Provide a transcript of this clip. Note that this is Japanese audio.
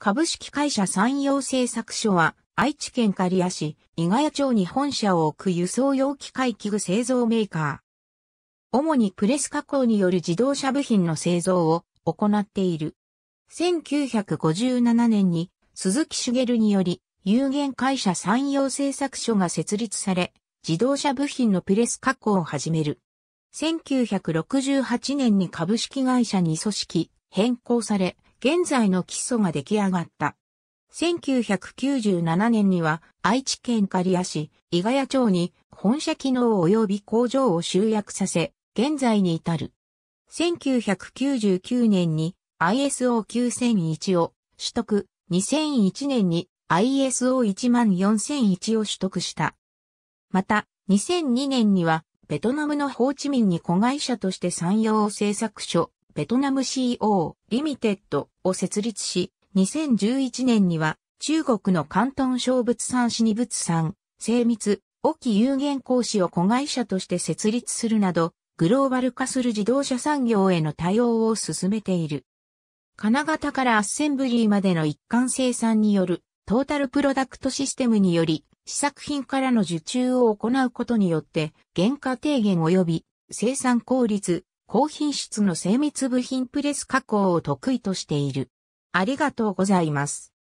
株式会社山陽製作所は、愛知県刈谷市、伊賀谷町に本社を置く輸送用機械器具製造メーカー。主にプレス加工による自動車部品の製造を行っている。1957年に鈴木茂により有限会社山陽製作所が設立され、自動車部品のプレス加工を始める。1968年に株式会社に組織変更され、現在の基礎が出来上がった。1997年には愛知県刈谷市伊賀谷町に本社機能及び工場を集約させ、現在に至る。1999年に ISO9001 を取得、2001年に ISO14001 を取得した。また、2002年にはベトナムのホーチミンに子会社として産業製作所ベトナム CO リミテッドを設立し、2011年には中国の関東省物産市に物産、精密、沖有限講師を子会社として設立するなど、グローバル化する自動車産業への対応を進めている。金型からアッセンブリーまでの一貫生産によるトータルプロダクトシステムにより、試作品からの受注を行うことによって、原価低減及び生産効率、高品質の精密部品プレス加工を得意としている。ありがとうございます。